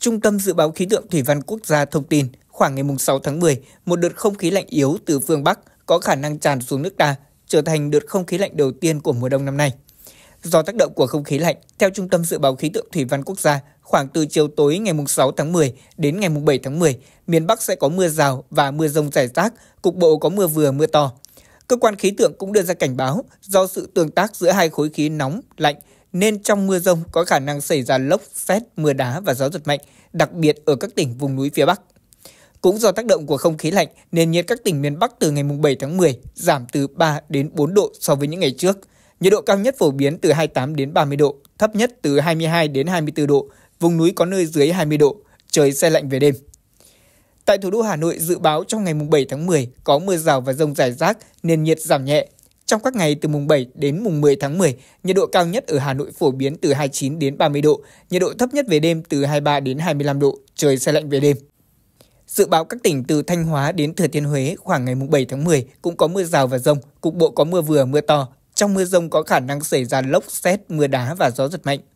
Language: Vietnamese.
Trung tâm Dự báo Khí tượng Thủy văn Quốc gia thông tin, khoảng ngày 6 tháng 10, một đợt không khí lạnh yếu từ phương Bắc có khả năng tràn xuống nước ta, trở thành đợt không khí lạnh đầu tiên của mùa đông năm nay. Do tác động của không khí lạnh, theo Trung tâm Dự báo Khí tượng Thủy văn Quốc gia, khoảng từ chiều tối ngày 6 tháng 10 đến ngày 7 tháng 10, miền Bắc sẽ có mưa rào và mưa rông rải rác, cục bộ có mưa vừa mưa to. Cơ quan khí tượng cũng đưa ra cảnh báo do sự tương tác giữa hai khối khí nóng, lạnh nên trong mưa rông có khả năng xảy ra lốc, xét, mưa đá và gió giật mạnh, đặc biệt ở các tỉnh vùng núi phía Bắc. Cũng do tác động của không khí lạnh, nền nhiệt các tỉnh miền Bắc từ ngày 7 tháng 10 giảm từ 3 đến 4 độ so với những ngày trước. Nhiệt độ cao nhất phổ biến từ 28 đến 30 độ, thấp nhất từ 22 đến 24 độ, vùng núi có nơi dưới 20 độ, trời xe lạnh về đêm. Tại thủ đô Hà Nội dự báo trong ngày 7 tháng 10 có mưa rào và rông rải rác, nền nhiệt giảm nhẹ, trong các ngày từ mùng 7 đến mùng 10 tháng 10, nhiệt độ cao nhất ở Hà Nội phổ biến từ 29 đến 30 độ, nhiệt độ thấp nhất về đêm từ 23 đến 25 độ, trời xe lạnh về đêm. Dự báo các tỉnh từ Thanh Hóa đến Thừa Thiên Huế khoảng ngày mùng 7 tháng 10 cũng có mưa rào và rông, cục bộ có mưa vừa mưa to. Trong mưa rông có khả năng xảy ra lốc, xét, mưa đá và gió giật mạnh,